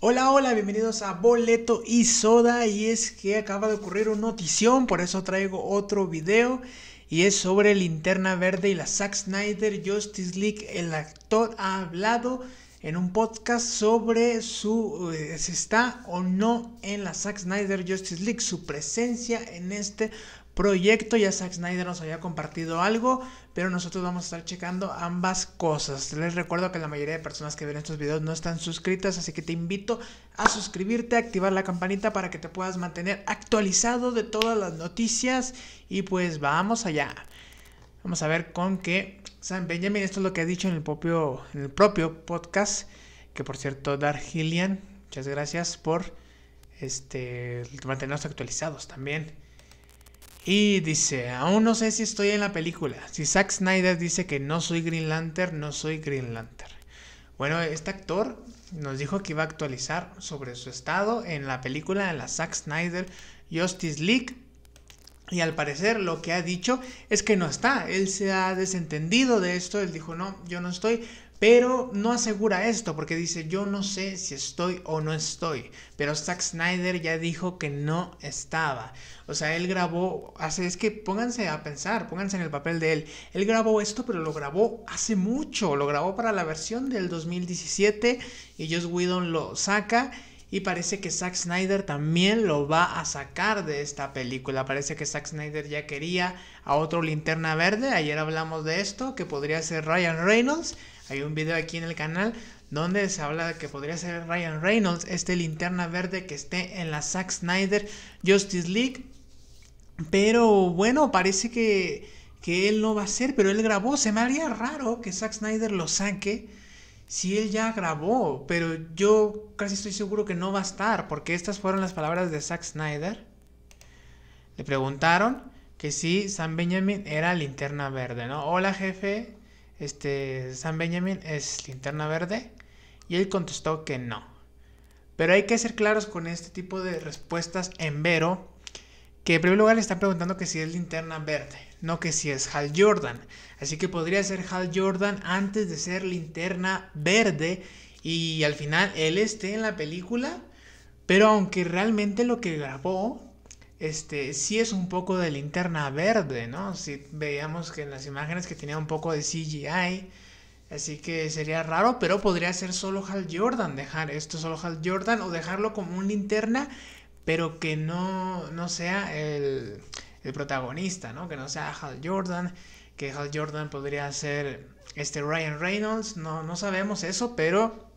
Hola, hola, bienvenidos a Boleto y Soda y es que acaba de ocurrir una notición, por eso traigo otro video y es sobre Linterna Verde y la Zack Snyder Justice League. El actor ha hablado en un podcast sobre su eh, si está o no en la Zack Snyder Justice League, su presencia en este proyecto. Ya Zack Snyder nos había compartido algo, pero nosotros vamos a estar checando ambas cosas. Les recuerdo que la mayoría de personas que ven estos videos no están suscritas, así que te invito a suscribirte, a activar la campanita para que te puedas mantener actualizado de todas las noticias. Y pues vamos allá. Vamos a ver con qué San Benjamin, esto es lo que ha dicho en el propio, en el propio podcast, que por cierto, Gillian, muchas gracias por este, mantenernos actualizados también. Y dice, aún no sé si estoy en la película. Si Zack Snyder dice que no soy Green Lantern, no soy Green Lantern. Bueno, este actor nos dijo que iba a actualizar sobre su estado en la película de la Zack Snyder Justice League. Y al parecer lo que ha dicho es que no está. Él se ha desentendido de esto. Él dijo, no, yo no estoy. Pero no asegura esto porque dice yo no sé si estoy o no estoy. Pero Zack Snyder ya dijo que no estaba. O sea, él grabó, hace, es que pónganse a pensar, pónganse en el papel de él. Él grabó esto, pero lo grabó hace mucho. Lo grabó para la versión del 2017 y Joss Whedon lo saca. Y parece que Zack Snyder también lo va a sacar de esta película. Parece que Zack Snyder ya quería a otro linterna verde. Ayer hablamos de esto, que podría ser Ryan Reynolds hay un video aquí en el canal donde se habla de que podría ser Ryan Reynolds, este linterna verde que esté en la Zack Snyder Justice League. Pero bueno, parece que, que él no va a ser, pero él grabó. Se me haría raro que Zack Snyder lo saque si él ya grabó, pero yo casi estoy seguro que no va a estar, porque estas fueron las palabras de Zack Snyder. Le preguntaron que si Sam Benjamin era linterna verde, ¿no? Hola jefe, este, San Benjamin es linterna verde y él contestó que no. Pero hay que ser claros con este tipo de respuestas en Vero, que en primer lugar le están preguntando que si es linterna verde, no que si es Hal Jordan. Así que podría ser Hal Jordan antes de ser linterna verde y al final él esté en la película, pero aunque realmente lo que grabó este, sí es un poco de linterna verde, ¿no? Si veíamos que en las imágenes que tenía un poco de CGI, así que sería raro, pero podría ser solo Hal Jordan, dejar esto solo Hal Jordan o dejarlo como un linterna, pero que no, no sea el, el protagonista, ¿no? Que no sea Hal Jordan, que Hal Jordan podría ser este Ryan Reynolds, no, no sabemos eso, pero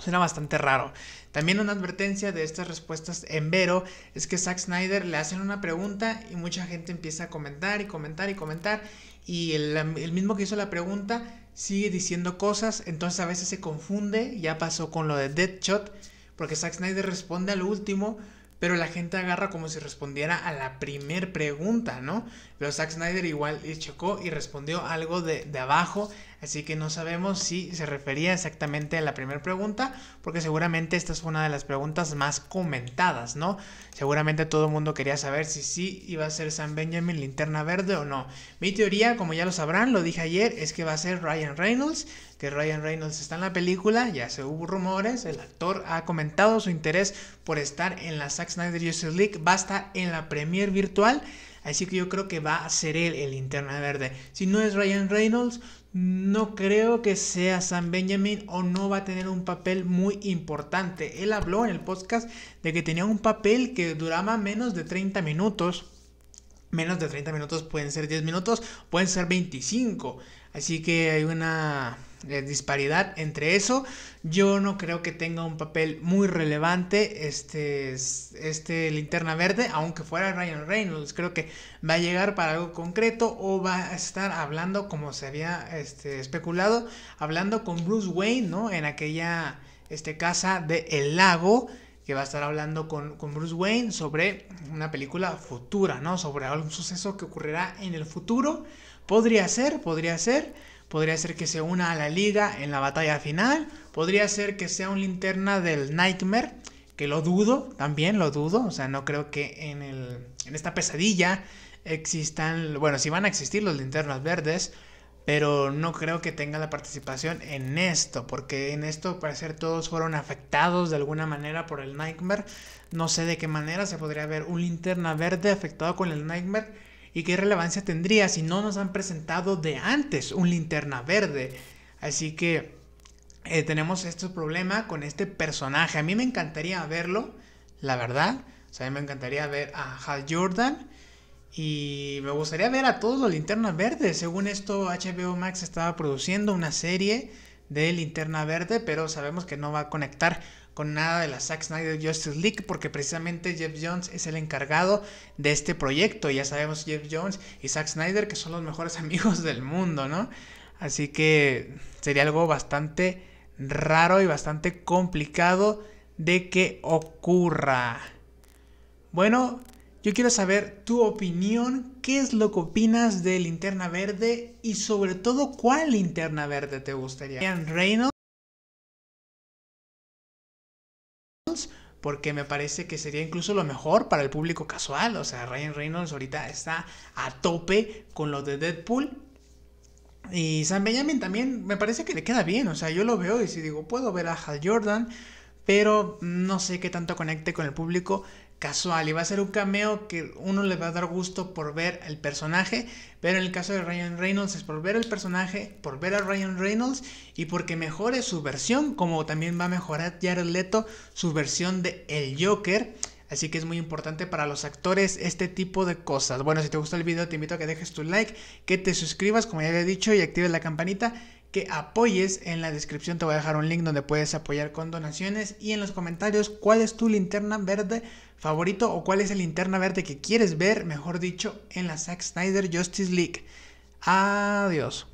Suena bastante raro. También una advertencia de estas respuestas en Vero es que Zack Snyder le hacen una pregunta y mucha gente empieza a comentar y comentar y comentar y el, mismo que hizo la pregunta sigue diciendo cosas, entonces a veces se confunde, ya pasó con lo de Deadshot, porque Zack Snyder responde al último, pero la gente agarra como si respondiera a la primer pregunta, ¿no? Pero Zack Snyder igual chocó y respondió algo de, abajo, así que no sabemos si se refería exactamente a la primera pregunta, porque seguramente esta es una de las preguntas más comentadas, ¿no? Seguramente todo el mundo quería saber si sí iba a ser Sam Benjamin linterna verde o no. Mi teoría, como ya lo sabrán, lo dije ayer, es que va a ser Ryan Reynolds, que Ryan Reynolds está en la película, ya se hubo rumores, el actor ha comentado su interés por estar en la Zack Snyder Justice League, va a en la premier virtual. Así que yo creo que va a ser él el linterna verde. Si no es Ryan Reynolds, no creo que sea Sam Benjamin o no va a tener un papel muy importante. Él habló en el podcast de que tenía un papel que duraba menos de 30 minutos menos de 30 minutos, pueden ser 10 minutos, pueden ser 25. Así que hay una eh, disparidad entre eso. Yo no creo que tenga un papel muy relevante este, este linterna verde, aunque fuera Ryan Reynolds. Creo que va a llegar para algo concreto o va a estar hablando, como se había este, especulado, hablando con Bruce Wayne, ¿no? En aquella este, casa de El Lago que va a estar hablando con, Bruce Wayne sobre una película futura, ¿no? Sobre algún suceso que ocurrirá en el futuro. Podría ser, podría ser. Podría ser que se una a la liga en la batalla final. Podría ser que sea un linterna del Nightmare. Que lo dudo, también lo dudo. O sea, no creo que en, el, en esta pesadilla existan... Bueno, si van a existir los linternas verdes pero no creo que tenga la participación en esto, porque en esto parecer todos fueron afectados de alguna manera por el Nightmare. No sé de qué manera se podría ver un linterna verde afectado con el Nightmare y qué relevancia tendría si no nos han presentado de antes un linterna verde. Así que eh, tenemos este problema con este personaje. A mí me encantaría verlo, la verdad. O sea, a mí me encantaría ver a Hal Jordan y me gustaría ver a todos los Linterna verdes. Según esto, HBO Max estaba produciendo una serie de linterna verde, pero sabemos que no va a conectar con nada de la Zack Snyder Justice League porque precisamente Jeff Jones es el encargado de este proyecto. Ya sabemos Jeff Jones y Zack Snyder que son los mejores amigos del mundo, ¿no? Así que sería algo bastante raro y bastante complicado de que ocurra. Bueno, yo quiero saber tu opinión, qué es lo que opinas de Linterna Verde y sobre todo cuál Linterna Verde te gustaría. Ryan Reynolds, porque me parece que sería incluso lo mejor para el público casual. O sea, Ryan Reynolds ahorita está a tope con lo de Deadpool. Y San Benjamin también me parece que le queda bien. O sea, yo lo veo y si digo, puedo ver a Hal Jordan pero no sé qué tanto conecte con el público casual y va a ser un cameo que uno le va a dar gusto por ver el personaje, pero en el caso de Ryan Reynolds es por ver el personaje, por ver a Ryan Reynolds y porque mejore su versión, como también va a mejorar Jared Leto su versión de El Joker. Así que es muy importante para los actores este tipo de cosas. Bueno, si te gustó el video te invito a que dejes tu like, que te suscribas, como ya he dicho, y actives la campanita que apoyes. En la descripción te voy a dejar un link donde puedes apoyar con donaciones. Y en los comentarios, ¿cuál es tu linterna verde favorito o cuál es el linterna verde que quieres ver, mejor dicho, en la Zack Snyder Justice League? Adiós.